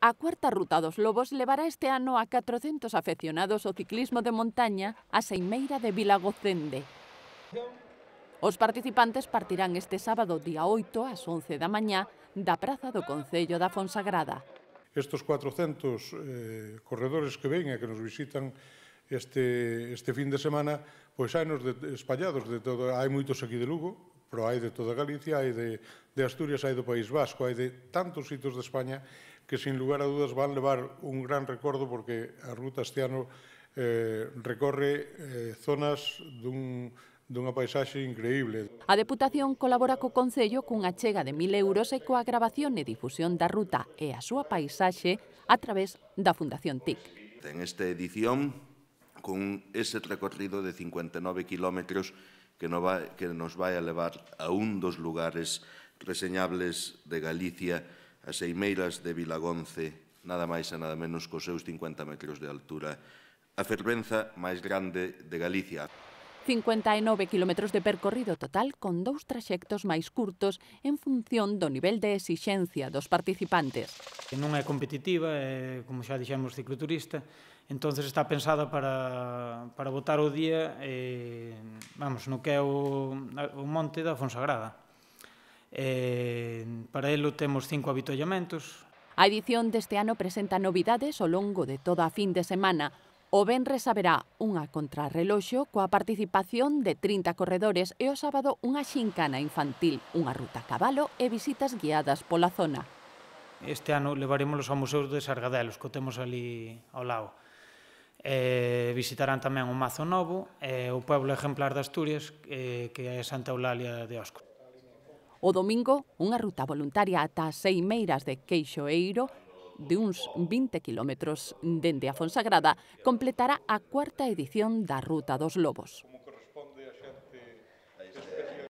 A cuarta ruta dos Lobos levará este ano a 400 afeccionados ao ciclismo de montaña a Seimeira de Vilagocende. Os participantes partirán este sábado día 8 ás 11 da mañá da Praza do Concello da Fonsagrada. Estos 400 eh, corredores que ven e que nos visitan este, este fin de semana, pois hai nos de, espallados de todo, hai moitos aquí de Lugo, pero hai de toda Galicia, hai de, de Asturias, hai do País Vasco, hai de tantos sitos de España que sin lugar a dudas van levar un gran recordo porque a ruta este ano eh, recorre eh, zonas dun, dunha paisaxe increíble. A Deputación colabora co Concello cunha chega de 1.000 euros e coa grabación e difusión da ruta e a súa paisaxe a través da Fundación TIC. En esta edición, con ese recorrido de 59 kilómetros, que, no vai, que nos vai a levar a un dos lugares reseñables de Galicia, as eimeiras de Vilagonce, nada máis e nada menos cos seus 50 metros de altura, a fervenza máis grande de Galicia. 59 km de percorrido total con dous traxectos máis curtos en función do nivel de exixencia dos participantes. Non é competitiva, é, como xa dixemos, cicloturista, entonces está pensada para, para botar o día eh, vamos, no que é o, o monte da Fonsagrada. Eh, para elo temos cinco avituallamentos. A edición deste ano presenta novidades ao longo de toda a fin de semana, O Benres haberá unha contrarreloxo coa participación de 30 corredores e o sábado unha xincana infantil, unha ruta a cabalo e visitas guiadas pola zona. Este ano levaremos ao Museu de Sargadelos, que temos ali ao lado. Eh, visitarán tamén o Mazo Novo e eh, o Pueblo Exemplar de Asturias, eh, que é Santa Eulalia de Osco. O domingo, unha ruta voluntaria ata as Seimeiras de Queixo Eiro de uns 20 kilómetros dende a Fonsagrada completará a cuarta edición da Ruta dos Lobos.